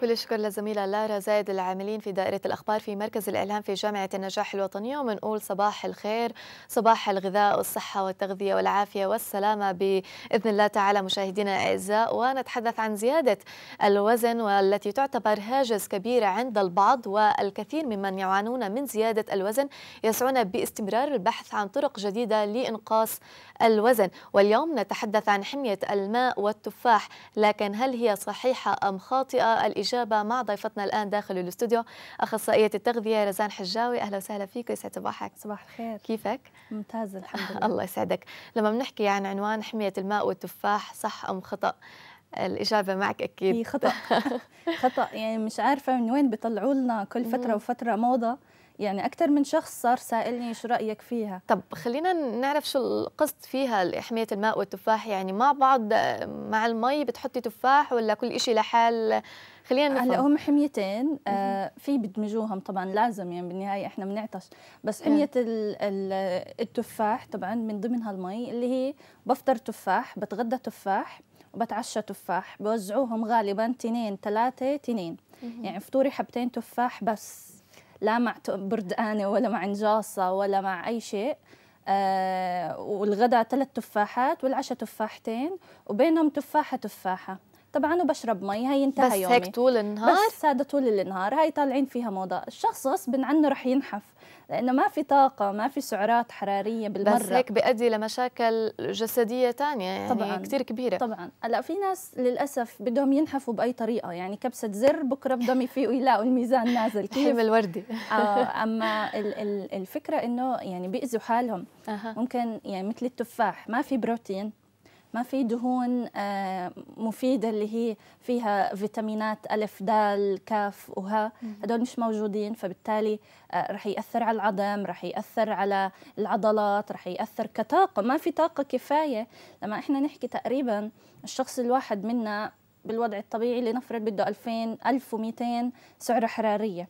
كل الشكر للزميلة لارا زايد العاملين في دائرة الأخبار في مركز الإعلام في جامعة النجاح الوطنية ومنقول صباح الخير صباح الغذاء والصحة والتغذية والعافية والسلامة بإذن الله تعالى مشاهدينا الأعزاء ونتحدث عن زيادة الوزن والتي تعتبر هاجس كبير عند البعض والكثير ممن يعانون من زيادة الوزن يسعون باستمرار البحث عن طرق جديدة لإنقاص الوزن واليوم نتحدث عن حمية الماء والتفاح لكن هل هي صحيحة أم خاطئة الإجابة الإجابة مع ضيفتنا الآن داخل الاستوديو أخصائية التغذية رزان حجاوي أهلا وسهلا فيك ويسعد صباحك صباح الخير كيفك؟ ممتاز الحمد لله الله يسعدك لما بنحكي عن عنوان حمية الماء والتفاح صح أم خطأ الإجابة معك أكيد هي خطأ خطأ يعني مش عارفة من وين بيطلعوا لنا كل فترة وفترة موضة يعني أكثر من شخص صار سائلني شو رأيك فيها طب خلينا نعرف شو القصد فيها حماية الماء والتفاح يعني مع بعض مع المي بتحطي تفاح ولا كل شيء لحال خلينا نفهم هلا هم حميتين آه في بدمجوهم طبعا لازم يعني بالنهايه احنا بنعطش بس إيه. حميه الـ الـ التفاح طبعا من ضمنها المي اللي هي بفطر تفاح بتغدى تفاح وبتعشى تفاح بوزعوهم غالبا تنين ثلاثة تنين يعني فطوري حبتين تفاح بس لا مع بردقانة ولا مع نجاصة ولا مع أي شيء آه والغداء ثلاث تفاحات والعشاء تفاحتين وبينهم تفاحة تفاحة طبعا وبشرب مي هي انتهى بس يومي بس هيك طول النهار بس هذا طول النهار هاي طالعين فيها موضه الشخص غصب عنه رح ينحف لانه ما في طاقه ما في سعرات حراريه بالمره بس هيك بيؤدي لمشاكل جسديه ثانيه يعني طبعا كثير كبيره طبعا هلا في ناس للاسف بدهم ينحفوا باي طريقه يعني كبسه زر بكره بدهم يفيقوا يلاقوا الميزان نازل كيف الوردي آه اما ال ال الفكره انه يعني بيأذوا حالهم ممكن يعني مثل التفاح ما في بروتين ما في دهون آه، مفيدة اللي هي فيها فيتامينات ألف دال كاف وها هدول مش موجودين فبالتالي آه، رح يأثر على العظم رح يأثر على العضلات رح يأثر كطاقة ما في طاقة كفاية لما إحنا نحكي تقريبا الشخص الواحد منا بالوضع الطبيعي لنفرض بده 2000 1200 سعرة حرارية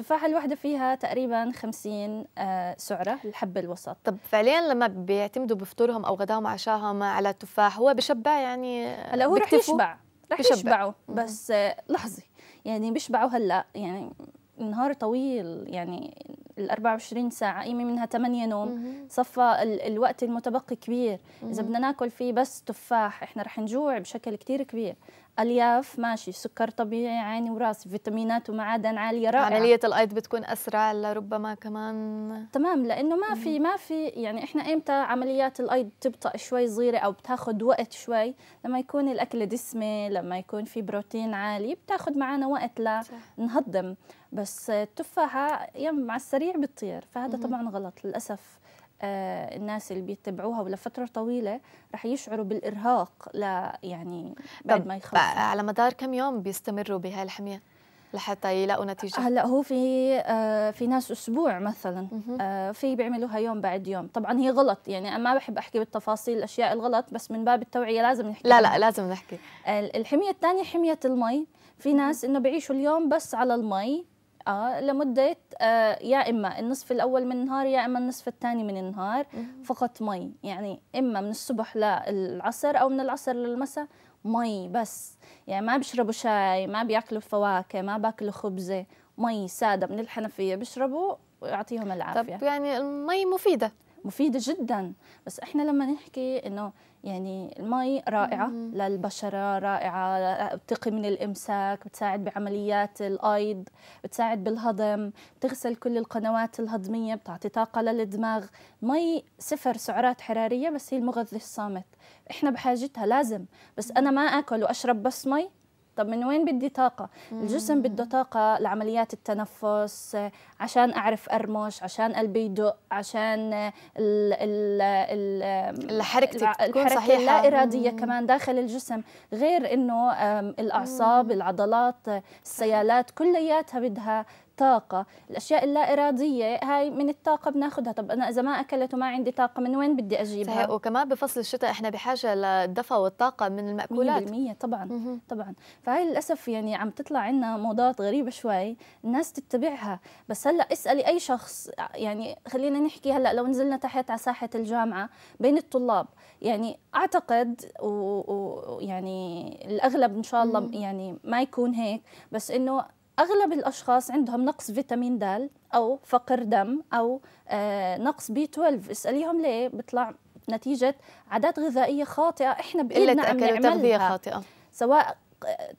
التفاحة الواحدة فيها تقريبا 50 آه، سعرة الحبة الوسط طب فعليا لما بيعتمدوا بفطورهم أو غداهم عشاهم على التفاح هو بشبع يعني هلا هو رح يشبع رح يشبعوا بس آه، لحظة يعني بيشبعوا هلا يعني نهار طويل يعني ال 24 ساعة قيمة منها 8 نوم صفى الوقت المتبقي كبير إذا بدنا ناكل فيه بس تفاح إحنا رح نجوع بشكل كتير كبير الياف ماشي سكر طبيعي عيني وراسي فيتامينات ومعادن عاليه رائعه عمليه الايض بتكون اسرع لربما كمان تمام لانه ما في ما في يعني احنا امتى عمليات الايض تبطا شوي صغيره او بتاخذ وقت شوي لما يكون الاكل دسمه لما يكون في بروتين عالي بتاخذ معنا وقت لنهضم بس التفاحه يعني مع السريع بتطير فهذا طبعا غلط للاسف آه، الناس اللي بيتبعوها ولفتره طويله رح يشعروا بالارهاق لا يعني بعد ما يخلصوا على مدار كم يوم بيستمروا بهاي الحميه لحتى يلاقوا نتيجه هلا هو في آه، في ناس اسبوع مثلا آه، في بيعملوها يوم بعد يوم طبعا هي غلط يعني انا ما بحب احكي بالتفاصيل الاشياء الغلط بس من باب التوعيه لازم نحكي لا لا لازم نحكي الحميه الثانيه حميه المي في ناس انه بيعيشوا اليوم بس على المي اه لمدة آه، يا إما النصف الأول من النهار يا إما النصف الثاني من النهار فقط مي يعني إما من الصبح للعصر أو من العصر للمساء مي بس يعني ما بيشربوا شاي ما بياكلوا فواكه ما باكلوا خبزة مي سادة من الحنفية بيشربوا ويعطيهم العافية طب يعني المي مفيدة مفيده جدا بس احنا لما نحكي انه يعني المي رائعه مم. للبشره رائعه بتقي من الامساك بتساعد بعمليات الايض بتساعد بالهضم بتغسل كل القنوات الهضميه بتعطي طاقه للدماغ مي صفر سعرات حراريه بس هي المغذي الصامت احنا بحاجتها لازم بس انا ما اكل واشرب بس مي طب من وين بدي طاقة؟ الجسم بده طاقة لعمليات التنفس عشان أعرف أرمش عشان قلبي يدق عشان ال ال الحركة تكون صحيحة اللا إرادية مم. كمان داخل الجسم غير إنه الأعصاب العضلات السيالات كلياتها بدها الطاقة الأشياء اللا إرادية هاي من الطاقة بناخدها طب أنا إذا ما أكلت وما عندي طاقة من وين بدي أجيبها صحيح وكمان بفصل الشتاء إحنا بحاجة للدفى والطاقة من المأكولات 100% طبعا طبعا فهي للأسف يعني عم تطلع عنا موضات غريبة شوي الناس تتبعها بس هلأ اسألي أي شخص يعني خلينا نحكي هلأ لو نزلنا تحت على ساحة الجامعة بين الطلاب يعني أعتقد ويعني و... يعني الأغلب إن شاء الله مم. يعني ما يكون هيك بس إنه اغلب الاشخاص عندهم نقص فيتامين د او فقر دم او آه، نقص بي 12 اساليهم ليه بيطلع نتيجه عادات غذائيه خاطئه احنا بايدنا عم خاطئه سواء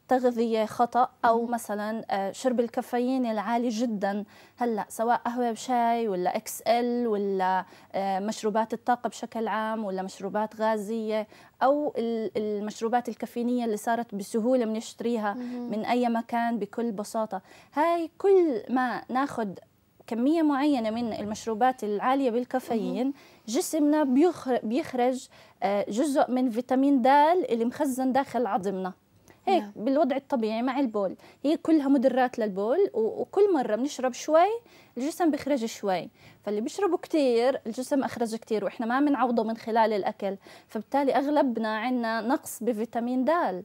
تغذية خطأ أو مثلا آه، شرب الكافيين العالي جدا هلا سواء قهوة بشاي ولا اكس ال ولا آه، مشروبات الطاقة بشكل عام ولا مشروبات غازية أو المشروبات الكافيينية اللي صارت بسهولة بنشتريها من أي مكان بكل بساطة هاي كل ما ناخذ كمية معينة من المشروبات العالية بالكافيين جسمنا بيخرج آه، جزء من فيتامين د اللي مخزن داخل عظمنا هيك نعم. بالوضع الطبيعي مع البول هي كلها مدرات للبول وكل مره بنشرب شوي الجسم بيخرج شوي فاللي بيشربوا كثير الجسم اخرج كثير واحنا ما بنعوضه من خلال الاكل فبالتالي اغلبنا عندنا نقص بفيتامين د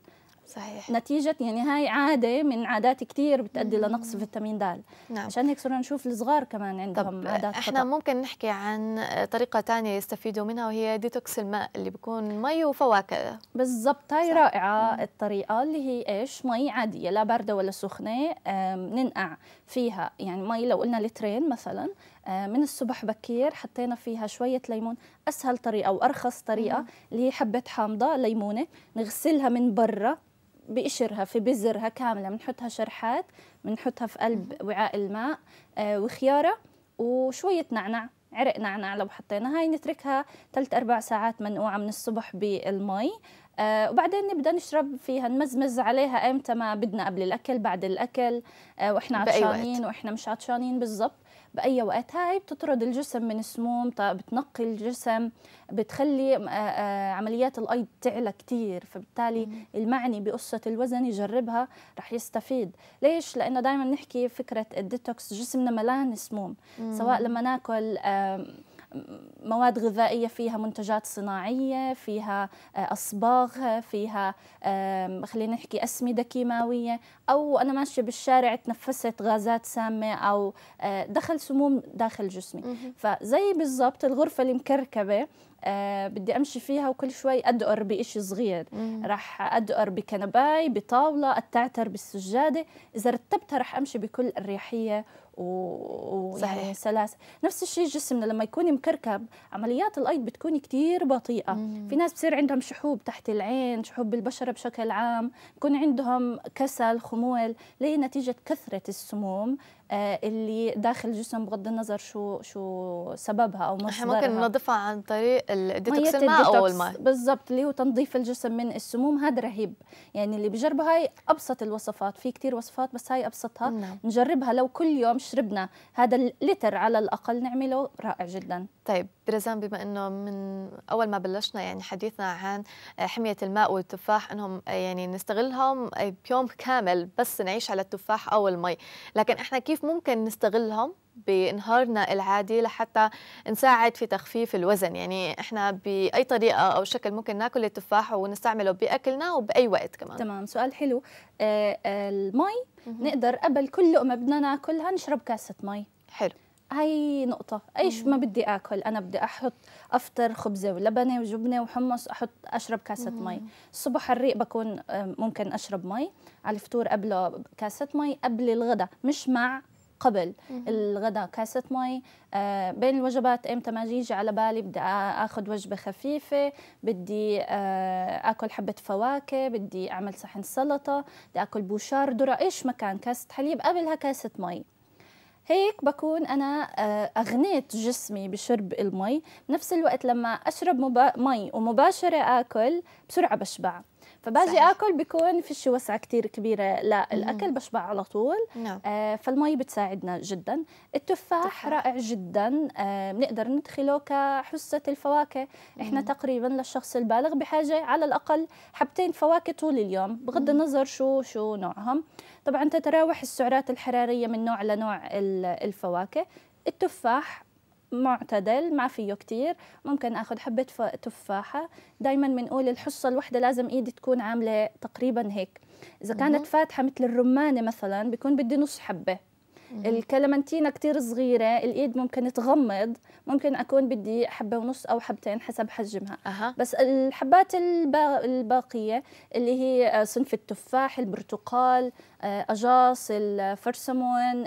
صحيح نتيجة يعني هاي عادة من عادات كثير بتؤدي لنقص فيتامين د نعم عشان هيك صرنا نشوف الصغار كمان عندهم طب عادات احنا خطأ. ممكن نحكي عن طريقة ثانية يستفيدوا منها وهي ديتوكس الماء اللي بيكون مي وفواكه بالضبط هاي صح. رائعة مم. الطريقة اللي هي ايش مي عادية لا باردة ولا سخنة ننقع فيها يعني مي لو قلنا لترين مثلا من الصبح بكير حطينا فيها شوية ليمون أسهل طريقة وأرخص طريقة مم. اللي هي حبة حامضة ليمونة نغسلها من برا بقشرها في بزرها كامله بنحطها شرحات بنحطها في قلب وعاء الماء آه، وخياره وشويه نعنع عرق نعناع لو حطينا هاي نتركها ثلاث أربع ساعات منقوعة من الصبح بالمي آه وبعدين نبدا نشرب فيها نمزمز عليها ايمتى ما بدنا قبل الاكل بعد الاكل آه واحنا عطشانين واحنا مش عطشانين بالضبط باي وقت هاي بتطرد الجسم من السموم بتنقي الجسم بتخلي آه، آه، عمليات الايض تعلى كثير فبالتالي المعني بقصه الوزن يجربها رح يستفيد ليش لانه دائما نحكي فكره الديتوكس جسمنا ملان سموم سواء لما ناكل مواد غذائيه فيها منتجات صناعيه فيها آه، اصباغ فيها خلينا نحكي اسمده كيماويه او انا ماشيه بالشارع تنفست غازات سامه او آه، دخل سموم داخل جسمي فزي بالضبط الغرفه المكركبه أه بدي امشي فيها وكل شوي ادقر بإشي صغير راح ادقر بكنباي بطاوله اتعتر بالسجاده اذا رتبتها راح امشي بكل اريحيه ويعني سلاسه نفس الشيء جسمنا لما يكون مكركب عمليات الايض بتكون كثير بطيئه مم. في ناس بصير عندهم شحوب تحت العين شحوب بالبشره بشكل عام يكون عندهم كسل خمول ليه نتيجه كثره السموم آه، اللي داخل الجسم بغض النظر شو شو سببها او مصدرها احنا ممكن ننظفها عن طريق الديتوكس الماء او الماء بالضبط اللي هو تنظيف الجسم من السموم هذا رهيب يعني اللي بجربوا هاي ابسط الوصفات في كثير وصفات بس هاي ابسطها نعم. نجربها لو كل يوم شربنا هذا اللتر على الاقل نعمله رائع جدا طيب برزان بما انه من اول ما بلشنا يعني حديثنا عن حميه الماء والتفاح انهم يعني نستغلهم بيوم كامل بس نعيش على التفاح او المي لكن احنا كيف ممكن نستغلهم بنهارنا العادي لحتى نساعد في تخفيف الوزن يعني احنا باي طريقه او شكل ممكن ناكل التفاح ونستعمله باكلنا وباي وقت كمان تمام سؤال حلو آه المي نقدر قبل كل لقمه بدنا ناكلها نشرب كاسه مي حلو هاي نقطة أيش ما بدي أكل أنا بدي أحط أفطر خبزة ولبنة وجبنة وحمص أحط أشرب كاسة مي الصبح الريق بكون آه، ممكن أشرب مي على الفطور قبله كاسة مي قبل الغداء مش مع قبل الغداء كاسه مي آه بين الوجبات امتى ما يجي على بالي بدي اخذ وجبه خفيفه بدي آه اكل حبه فواكه بدي اعمل صحن سلطه بدي اكل بوشار ذره ايش مكان كاسه حليب قبلها كاسه مي هيك بكون انا آه، اغنيت جسمي بشرب المي بنفس الوقت لما اشرب مي ومباشره اكل بسرعه بشبع فباجي صحيح. اكل بيكون فيش وسعه كثير كبيره للاكل مم. بشبع على طول نعم. آه فالمي بتساعدنا جدا التفاح تفاح. رائع جدا آه بنقدر ندخله كحصه الفواكه احنا تقريبا للشخص البالغ بحاجه على الاقل حبتين فواكه طول اليوم بغض النظر شو شو نوعهم طبعا تتراوح السعرات الحراريه من نوع لنوع الفواكه التفاح معتدل ما فيه كتير ممكن اخذ حبه تفاحه دائما بنقول الحصه الواحده لازم ايدي تكون عامله تقريبا هيك اذا كانت فاتحه مثل الرمانه مثلا بيكون بدي نص حبه الكلمنتينه كتير صغيره الايد ممكن تغمض ممكن اكون بدي حبه ونص او حبتين حسب حجمها أه. بس الحبات الباقيه اللي هي آه، صنف التفاح البرتقال آه، اجاص الفرسمون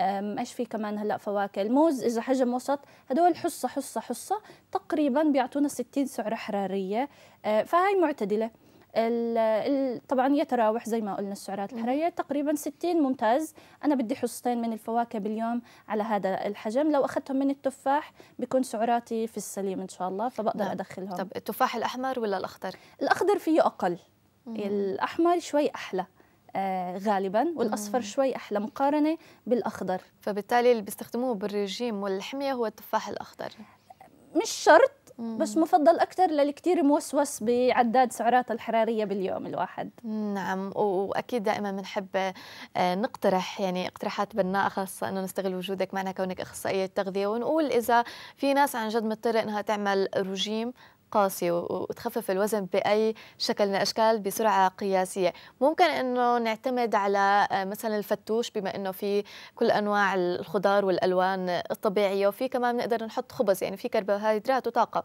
ايش في كمان هلا فواكه الموز اذا حجم وسط هدول حصه حصه حصه تقريبا بيعطونا 60 سعره حراريه أه، فهي معتدله طبعا يتراوح زي ما قلنا السعرات الحراريه تقريبا 60 ممتاز انا بدي حصتين من الفواكه باليوم على هذا الحجم لو اخذتهم من التفاح بكون سعراتي في السليم ان شاء الله فبقدر نعم. ادخلهم طب التفاح الاحمر ولا الاخضر الاخضر فيه اقل الاحمر شوي احلى آه، غالبا والاصفر شوي احلى مقارنه بالاخضر فبالتالي اللي بيستخدموه بالرجيم والحميه هو التفاح الاخضر مش شرط بس مفضل اكثر للي كثير موسوس بعداد سعرات الحراريه باليوم الواحد نعم واكيد دائما بنحب آه، نقترح يعني اقتراحات بناءه خاصه انه نستغل وجودك معنا كونك اخصائيه تغذيه ونقول اذا في ناس عن جد مضطره انها تعمل رجيم قاسي وتخفف الوزن باي شكل من الاشكال بسرعه قياسيه ممكن انه نعتمد على آه، مثلا الفتوش بما انه في كل انواع الخضار والالوان الطبيعيه وفي كمان بنقدر نحط خبز يعني في كربوهيدرات وطاقه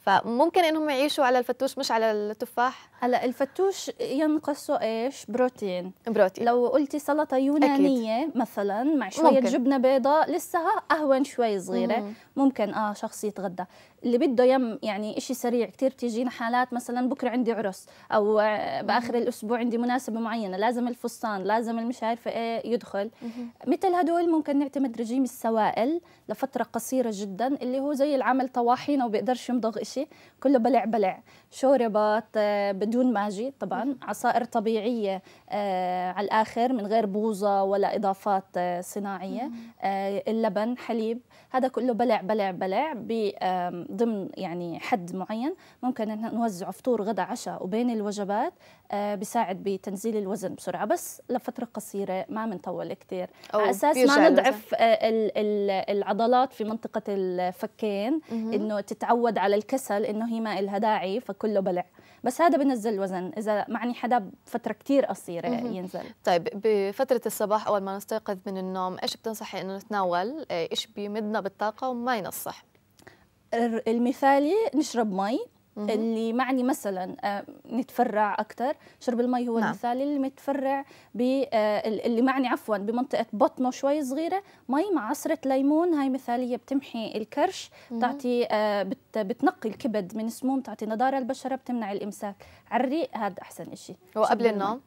فممكن انهم يعيشوا على الفتوش مش على التفاح هلا الفتوش ينقصه ايش بروتين بروتين لو قلتي سلطه يونانيه أكيد. مثلا مع شويه ممكن. جبنه بيضاء لسه اهون شوي صغيره مم. ممكن اه شخص يتغدى اللي بده يم يعني إشي سريع كثير بتيجينا حالات مثلا بكره عندي عرس او باخر الاسبوع عندي مناسبه معينه لازم الفستان لازم المش عارفه ايه يدخل مثل هدول ممكن نعتمد رجيم السوائل لفتره قصيره جدا اللي هو زي العمل طواحين وبيقدرش يمضغ إشي كله بلع بلع شوربات آه، بدون ماجي طبعا عصائر طبيعيه آه، على الاخر من غير بوظه ولا اضافات آه، صناعيه اللبن حليب هذا كله بلع بلع بلع ضمن يعني حد معين ممكن نوزعه فطور غدا عشاء وبين الوجبات آه، بيساعد بتنزيل الوزن بسرعه بس لفتره قصيره ما بنطول كثير على اساس ما نضعف آه، العضلات في منطقه الفكين انه تتعود على الكسل انه هي ما لها داعي فكله بلع بس هذا بنزل الوزن اذا معني حدا بفتره كثير قصيره ينزل طيب بفتره الصباح اول ما نستيقظ من النوم ايش بتنصحي انه نتناول آه، ايش بيمدنا بالطاقه وما ينصح المثالي نشرب مي اللي معني مثلا آه، نتفرع اكثر شرب المي هو نعم. المثال اللي متفرع آه، اللي معني عفوا بمنطقه بطنه شوي صغيره مي مع عصره ليمون هاي مثاليه بتمحي الكرش بتعطي آه، بتنقي الكبد من السموم بتعطي نضاره البشره بتمنع الامساك على الريق هذا احسن شيء وقبل النوم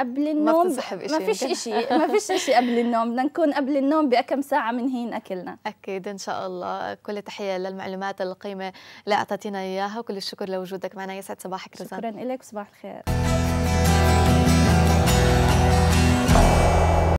قبل النوم ما في شيء ما فيش شيء ما فيش شيء قبل النوم بدنا نكون قبل النوم بكم ساعه من هين اكلنا اكيد ان شاء الله كل تحيه للمعلومات القيمه اللي اعطيتينا اياها وكل الشكر لوجودك معنا يسعد صباحك رزان شكرا لك وصباح الخير